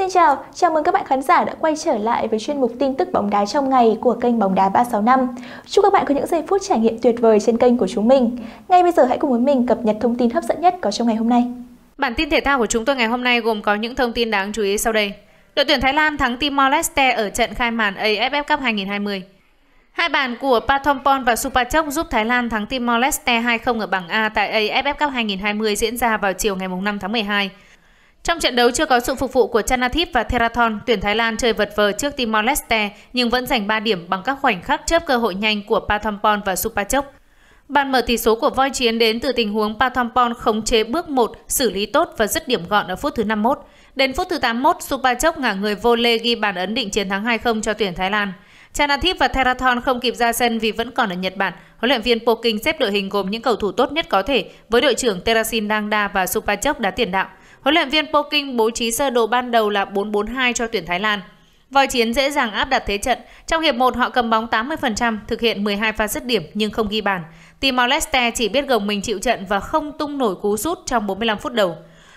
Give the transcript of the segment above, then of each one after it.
Xin chào, chào mừng các bạn khán giả đã quay trở lại với chuyên mục tin tức bóng đá trong ngày của kênh Bóng đá 365. Chúc các bạn có những giây phút trải nghiệm tuyệt vời trên kênh của chúng mình. Ngay bây giờ hãy cùng với mình cập nhật thông tin hấp dẫn nhất có trong ngày hôm nay. Bản tin thể thao của chúng tôi ngày hôm nay gồm có những thông tin đáng chú ý sau đây. Đội tuyển Thái Lan thắng Timor Leste ở trận khai màn AFF Cup 2020. Hai bàn của Pathompon và Supachok giúp Thái Lan thắng Timor Leste 2-0 ở bảng A tại AFF Cup 2020 diễn ra vào chiều ngày 5 tháng 12. Trong trận đấu chưa có sự phục vụ của Chanathip và Theraton, tuyển Thái Lan chơi vật vờ trước Timor Leste nhưng vẫn giành 3 điểm bằng các khoảnh khắc chớp cơ hội nhanh của Pathompon và Supachok. Bàn mở tỷ số của voi chiến đến từ tình huống Pathompon khống chế bước 1, xử lý tốt và dứt điểm gọn ở phút thứ 51. Đến phút thứ 81, Supachok ngả người vô lê ghi bàn ấn định chiến thắng 2-0 cho tuyển Thái Lan. Chanathip và Theraton không kịp ra sân vì vẫn còn ở Nhật Bản. Huấn luyện viên Poking xếp đội hình gồm những cầu thủ tốt nhất có thể với đội trưởng Terasin Dangda và Supachok đá tiền đạo. Huấn luyện viên Poking bố trí sơ đồ ban đầu là 4-4-2 cho tuyển Thái Lan. Voi chiến dễ dàng áp đặt thế trận. Trong hiệp 1 họ cầm bóng 80%, thực hiện 12 pha dứt điểm nhưng không ghi bàn. Timor Leste chỉ biết gồng mình chịu trận và không tung nổi cú sút trong 45 phút đầu.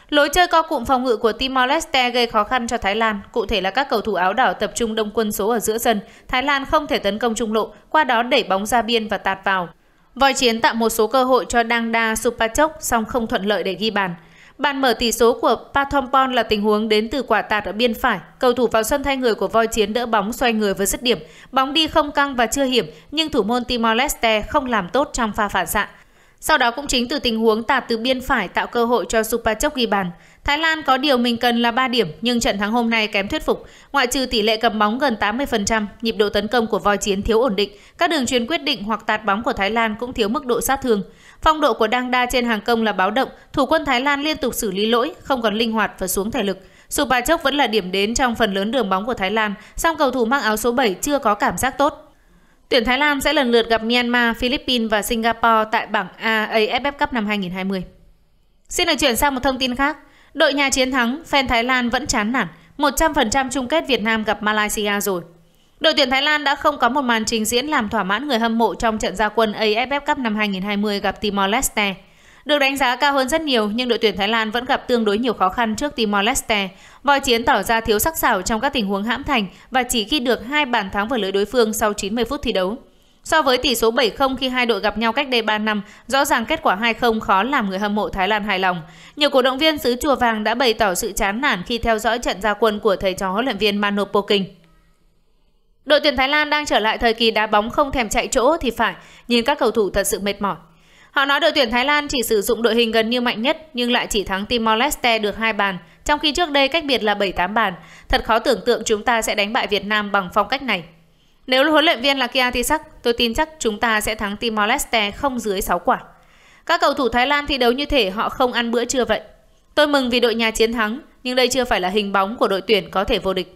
Lối chơi co cụm phòng ngự của Timor Leste gây khó khăn cho Thái Lan, cụ thể là các cầu thủ áo đỏ tập trung đông quân số ở giữa sân, Thái Lan không thể tấn công trung lộ, qua đó đẩy bóng ra biên và tạt vào. Voi chiến tạo một số cơ hội cho Dangda Supachok song không thuận lợi để ghi bàn. Bàn mở tỷ số của Pathompon là tình huống đến từ quả tạt ở biên phải. Cầu thủ vào sân thay người của voi chiến đỡ bóng xoay người với dứt điểm. Bóng đi không căng và chưa hiểm, nhưng thủ môn Timor-Leste không làm tốt trong pha phản xạ. Sau đó cũng chính từ tình huống tạt từ biên phải tạo cơ hội cho Supachok ghi bàn. Thái Lan có điều mình cần là 3 điểm, nhưng trận thắng hôm nay kém thuyết phục. Ngoại trừ tỷ lệ cầm bóng gần 80%, nhịp độ tấn công của voi chiến thiếu ổn định, các đường truyền quyết định hoặc tạt bóng của Thái Lan cũng thiếu mức độ sát thương. Phong độ của Đăng Đa trên hàng công là báo động, thủ quân Thái Lan liên tục xử lý lỗi, không còn linh hoạt và xuống thể lực. Supachok vẫn là điểm đến trong phần lớn đường bóng của Thái Lan, song cầu thủ mang áo số 7 chưa có cảm giác tốt. Tuyển Thái Lan sẽ lần lượt gặp Myanmar, Philippines và Singapore tại bảng A AFF Cup năm 2020. Xin được chuyển sang một thông tin khác. Đội nhà chiến thắng, fan Thái Lan vẫn chán nản. 100% chung kết Việt Nam gặp Malaysia rồi. Đội tuyển Thái Lan đã không có một màn trình diễn làm thỏa mãn người hâm mộ trong trận gia quân AFF Cup năm 2020 gặp Timor Leste. Được đánh giá cao hơn rất nhiều nhưng đội tuyển Thái Lan vẫn gặp tương đối nhiều khó khăn trước Timor-Leste. Vòi chiến tỏ ra thiếu sắc sảo trong các tình huống hãm thành và chỉ ghi được hai bàn thắng vào lưới đối phương sau 90 phút thi đấu. So với tỷ số 7-0 khi hai đội gặp nhau cách đây 3 năm, rõ ràng kết quả 2-0 khó làm người hâm mộ Thái Lan hài lòng. Nhiều cổ động viên xứ Chùa Vàng đã bày tỏ sự chán nản khi theo dõi trận gia quân của thầy trò huấn luyện viên Mano Poking. Đội tuyển Thái Lan đang trở lại thời kỳ đá bóng không thèm chạy chỗ thì phải, nhìn các cầu thủ thật sự mệt mỏi. Họ nói đội tuyển Thái Lan chỉ sử dụng đội hình gần như mạnh nhất nhưng lại chỉ thắng Timor Leste được hai bàn, trong khi trước đây cách biệt là 7-8 bàn. Thật khó tưởng tượng chúng ta sẽ đánh bại Việt Nam bằng phong cách này. Nếu huấn luyện viên là Kia Tisak, tôi tin chắc chúng ta sẽ thắng Timor Leste không dưới 6 quả. Các cầu thủ Thái Lan thi đấu như thể họ không ăn bữa trưa vậy. Tôi mừng vì đội nhà chiến thắng, nhưng đây chưa phải là hình bóng của đội tuyển có thể vô địch.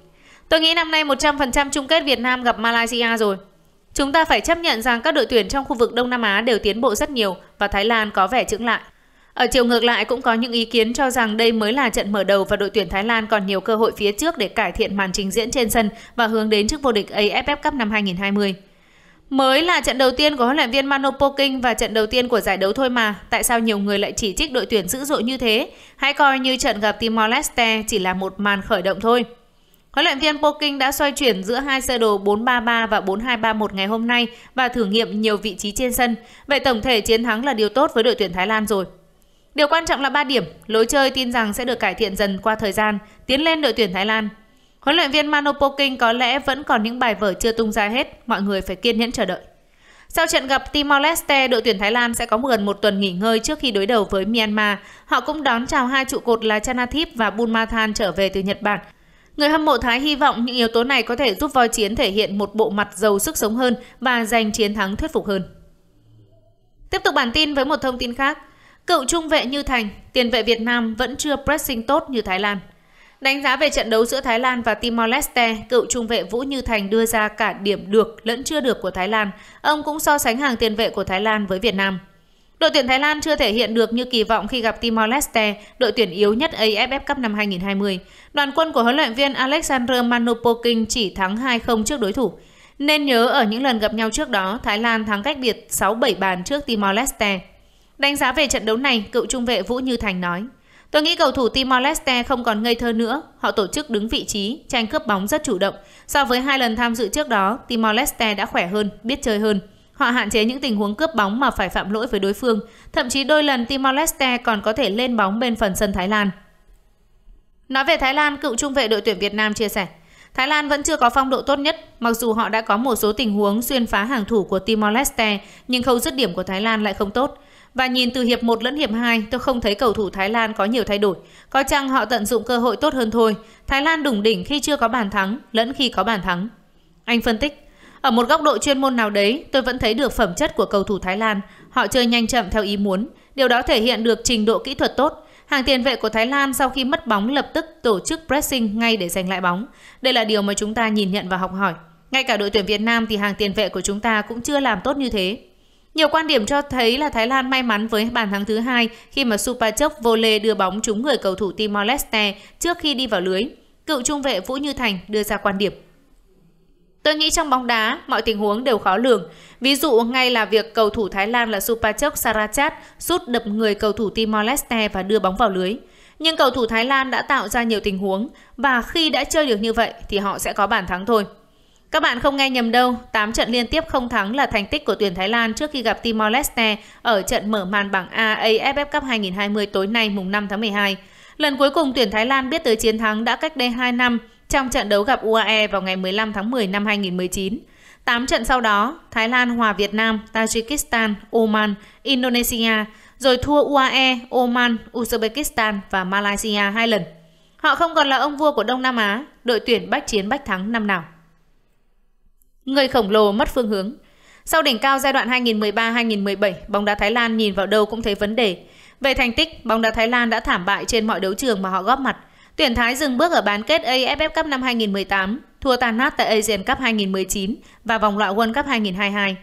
Tôi nghĩ năm nay 100% chung kết Việt Nam gặp Malaysia rồi. Chúng ta phải chấp nhận rằng các đội tuyển trong khu vực Đông Nam Á đều tiến bộ rất nhiều và Thái Lan có vẻ chững lại. Ở chiều ngược lại cũng có những ý kiến cho rằng đây mới là trận mở đầu và đội tuyển Thái Lan còn nhiều cơ hội phía trước để cải thiện màn trình diễn trên sân và hướng đến chức vô địch AFF Cup năm 2020. Mới là trận đầu tiên của huấn luyện viên Mano Poking và trận đầu tiên của giải đấu thôi mà, tại sao nhiều người lại chỉ trích đội tuyển dữ dội như thế? Hãy coi như trận gặp Timor Leste chỉ là một màn khởi động thôi. Huấn luyện viên Poking đã xoay chuyển giữa hai sơ đồ 4-3-3 và 4-2-3-1 ngày hôm nay và thử nghiệm nhiều vị trí trên sân. Vậy tổng thể chiến thắng là điều tốt với đội tuyển Thái Lan rồi. Điều quan trọng là 3 điểm, lối chơi tin rằng sẽ được cải thiện dần qua thời gian, tiến lên đội tuyển Thái Lan. Huấn luyện viên Mano Poking có lẽ vẫn còn những bài vở chưa tung ra hết, mọi người phải kiên nhẫn chờ đợi. Sau trận gặp Timor-Leste, đội tuyển Thái Lan sẽ có gần một tuần nghỉ ngơi trước khi đối đầu với Myanmar. Họ cũng đón chào hai trụ cột là Chanathip và Bunmathan trở về từ Nhật Bản Người hâm mộ Thái hy vọng những yếu tố này có thể giúp voi chiến thể hiện một bộ mặt giàu sức sống hơn và giành chiến thắng thuyết phục hơn. Tiếp tục bản tin với một thông tin khác. Cựu trung vệ Như Thành, tiền vệ Việt Nam vẫn chưa pressing tốt như Thái Lan. Đánh giá về trận đấu giữa Thái Lan và Timor-Leste, cựu trung vệ Vũ Như Thành đưa ra cả điểm được lẫn chưa được của Thái Lan. Ông cũng so sánh hàng tiền vệ của Thái Lan với Việt Nam. Đội tuyển Thái Lan chưa thể hiện được như kỳ vọng khi gặp Timor-Leste, đội tuyển yếu nhất AFF Cup năm 2020. Đoàn quân của huấn luyện viên Alexander Manopoulos chỉ thắng 2-0 trước đối thủ. Nên nhớ ở những lần gặp nhau trước đó, Thái Lan thắng cách biệt 6-7 bàn trước Timor-Leste. Đánh giá về trận đấu này, cựu trung vệ Vũ Như Thành nói: Tôi nghĩ cầu thủ Timor-Leste không còn ngây thơ nữa, họ tổ chức đứng vị trí, tranh cướp bóng rất chủ động. So với hai lần tham dự trước đó, Timor-Leste đã khỏe hơn, biết chơi hơn. Họ hạn chế những tình huống cướp bóng mà phải phạm lỗi với đối phương, thậm chí đôi lần Timor-Leste còn có thể lên bóng bên phần sân Thái Lan. Nói về Thái Lan, cựu trung vệ đội tuyển Việt Nam chia sẻ, Thái Lan vẫn chưa có phong độ tốt nhất, mặc dù họ đã có một số tình huống xuyên phá hàng thủ của Timor-Leste, nhưng khâu dứt điểm của Thái Lan lại không tốt. Và nhìn từ hiệp 1 lẫn hiệp 2, tôi không thấy cầu thủ Thái Lan có nhiều thay đổi. Có chăng họ tận dụng cơ hội tốt hơn thôi. Thái Lan đủng đỉnh khi chưa có bàn thắng lẫn khi có bàn thắng. Anh phân tích, ở một góc độ chuyên môn nào đấy, tôi vẫn thấy được phẩm chất của cầu thủ Thái Lan. Họ chơi nhanh chậm theo ý muốn. Điều đó thể hiện được trình độ kỹ thuật tốt. Hàng tiền vệ của Thái Lan sau khi mất bóng lập tức tổ chức pressing ngay để giành lại bóng. Đây là điều mà chúng ta nhìn nhận và học hỏi. Ngay cả đội tuyển Việt Nam thì hàng tiền vệ của chúng ta cũng chưa làm tốt như thế. Nhiều quan điểm cho thấy là Thái Lan may mắn với bàn thắng thứ hai khi mà Supachok vô lê đưa bóng trúng người cầu thủ Timor Leste trước khi đi vào lưới. Cựu trung vệ Vũ Như Thành đưa ra quan điểm Tôi nghĩ trong bóng đá, mọi tình huống đều khó lường. Ví dụ ngay là việc cầu thủ Thái Lan là Supachok Sarachat sút đập người cầu thủ Timor-Leste và đưa bóng vào lưới. Nhưng cầu thủ Thái Lan đã tạo ra nhiều tình huống và khi đã chơi được như vậy thì họ sẽ có bàn thắng thôi. Các bạn không nghe nhầm đâu, 8 trận liên tiếp không thắng là thành tích của tuyển Thái Lan trước khi gặp Timor-Leste ở trận mở màn bảng A AFF Cup 2020 tối nay mùng 5 tháng 12. Lần cuối cùng tuyển Thái Lan biết tới chiến thắng đã cách đây 2 năm trong trận đấu gặp UAE vào ngày 15 tháng 10 năm 2019, tám trận sau đó, Thái Lan hòa Việt Nam, Tajikistan, Oman, Indonesia, rồi thua UAE, Oman, Uzbekistan và Malaysia hai lần. Họ không còn là ông vua của Đông Nam Á, đội tuyển bách chiến bách thắng năm nào. Người khổng lồ mất phương hướng. Sau đỉnh cao giai đoạn 2013-2017, bóng đá Thái Lan nhìn vào đâu cũng thấy vấn đề. Về thành tích, bóng đá Thái Lan đã thảm bại trên mọi đấu trường mà họ góp mặt – Tuyển Thái dừng bước ở bán kết AFF Cup năm 2018, thua tan nát tại Asian Cup 2019 và vòng loại World Cup 2022.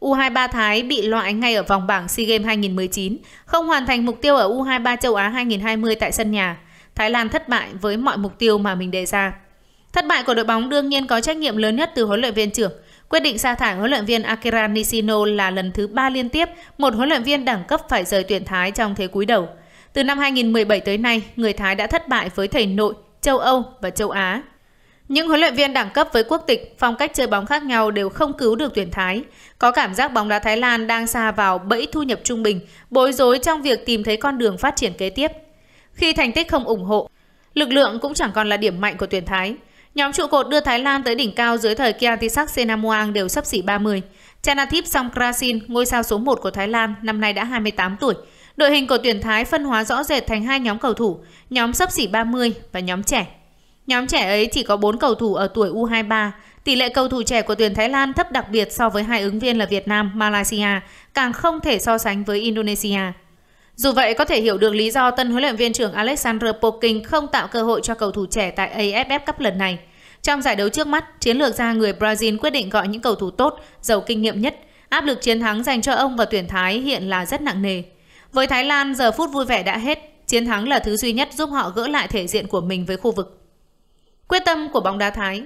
U23 Thái bị loại ngay ở vòng bảng SEA Games 2019, không hoàn thành mục tiêu ở U23 châu Á 2020 tại sân nhà. Thái Lan thất bại với mọi mục tiêu mà mình đề ra. Thất bại của đội bóng đương nhiên có trách nhiệm lớn nhất từ huấn luyện viên trưởng. Quyết định sa thải huấn luyện viên Akira Nishino là lần thứ ba liên tiếp một huấn luyện viên đẳng cấp phải rời tuyển Thái trong thế cúi đầu – từ năm 2017 tới nay, người Thái đã thất bại với thầy nội, châu Âu và châu Á. Những huấn luyện viên đẳng cấp với quốc tịch, phong cách chơi bóng khác nhau đều không cứu được tuyển Thái. Có cảm giác bóng đá Thái Lan đang xa vào bẫy thu nhập trung bình, bối rối trong việc tìm thấy con đường phát triển kế tiếp. Khi thành tích không ủng hộ, lực lượng cũng chẳng còn là điểm mạnh của tuyển Thái. Nhóm trụ cột đưa Thái Lan tới đỉnh cao dưới thời Kiatisak Senamuang đều sắp xỉ 30. Chanathip Songkrasin, ngôi sao số 1 của Thái Lan, năm nay đã 28 tuổi, Đội hình của tuyển Thái phân hóa rõ rệt thành hai nhóm cầu thủ, nhóm sấp xỉ 30 và nhóm trẻ. Nhóm trẻ ấy chỉ có 4 cầu thủ ở tuổi U23, tỷ lệ cầu thủ trẻ của tuyển Thái Lan thấp đặc biệt so với hai ứng viên là Việt Nam, Malaysia, càng không thể so sánh với Indonesia. Dù vậy, có thể hiểu được lý do tân huấn luyện viên trưởng Alexander Poking không tạo cơ hội cho cầu thủ trẻ tại AFF Cup lần này. Trong giải đấu trước mắt, chiến lược gia người Brazil quyết định gọi những cầu thủ tốt, giàu kinh nghiệm nhất. Áp lực chiến thắng dành cho ông và tuyển Thái hiện là rất nặng nề. Với Thái Lan, giờ phút vui vẻ đã hết. Chiến thắng là thứ duy nhất giúp họ gỡ lại thể diện của mình với khu vực. Quyết tâm của bóng đá Thái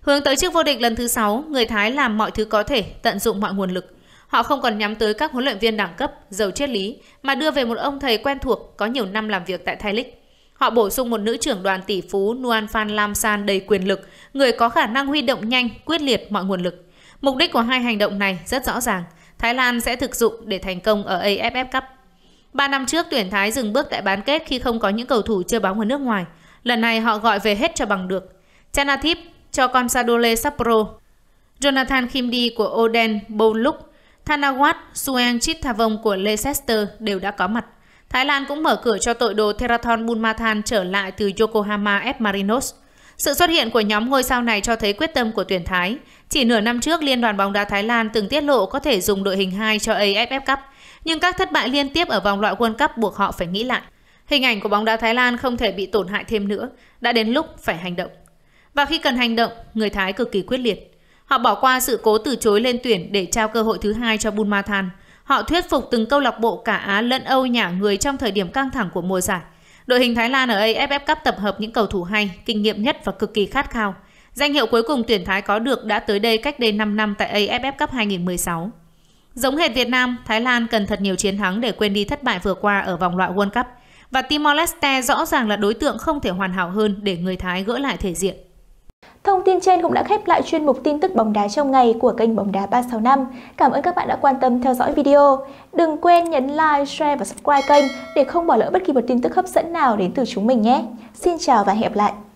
Hướng tới chức vô địch lần thứ 6, người Thái làm mọi thứ có thể, tận dụng mọi nguồn lực. Họ không còn nhắm tới các huấn luyện viên đẳng cấp, giàu triết lý, mà đưa về một ông thầy quen thuộc có nhiều năm làm việc tại Thái lịch. Họ bổ sung một nữ trưởng đoàn tỷ phú Nuan Phan Lam San đầy quyền lực, người có khả năng huy động nhanh, quyết liệt mọi nguồn lực. Mục đích của hai hành động này rất rõ ràng. Thái Lan sẽ thực dụng để thành công ở AFF Cup. 3 năm trước tuyển Thái dừng bước tại bán kết khi không có những cầu thủ chơi bóng ở nước ngoài. Lần này họ gọi về hết cho bằng được. Chanathip, cho Consadole Sapporo, Jonathan Kimdi của Oden Bouluk, Thanawat Sueng Chittavong của Leicester đều đã có mặt. Thái Lan cũng mở cửa cho tội đồ Theraton Bunmathan trở lại từ Yokohama F. Marinos. Sự xuất hiện của nhóm ngôi sao này cho thấy quyết tâm của tuyển Thái. Chỉ nửa năm trước, Liên đoàn bóng đá Thái Lan từng tiết lộ có thể dùng đội hình 2 cho AFF Cup nhưng các thất bại liên tiếp ở vòng loại World Cup buộc họ phải nghĩ lại. Hình ảnh của bóng đá Thái Lan không thể bị tổn hại thêm nữa, đã đến lúc phải hành động. Và khi cần hành động, người Thái cực kỳ quyết liệt. Họ bỏ qua sự cố từ chối lên tuyển để trao cơ hội thứ hai cho Bulmathan. Họ thuyết phục từng câu lạc bộ cả Á lẫn Âu nhả người trong thời điểm căng thẳng của mùa giải. Đội hình Thái Lan ở AFF Cup tập hợp những cầu thủ hay, kinh nghiệm nhất và cực kỳ khát khao. Danh hiệu cuối cùng tuyển Thái có được đã tới đây cách đây 5 năm tại AFF Cup 2016. Giống hệt Việt Nam, Thái Lan cần thật nhiều chiến thắng để quên đi thất bại vừa qua ở vòng loại World Cup. Và Timor-Leste rõ ràng là đối tượng không thể hoàn hảo hơn để người Thái gỡ lại thể diện. Thông tin trên cũng đã khép lại chuyên mục tin tức bóng đá trong ngày của kênh Bóng đá 365. Cảm ơn các bạn đã quan tâm theo dõi video. Đừng quên nhấn like, share và subscribe kênh để không bỏ lỡ bất kỳ một tin tức hấp dẫn nào đến từ chúng mình nhé. Xin chào và hẹn gặp lại!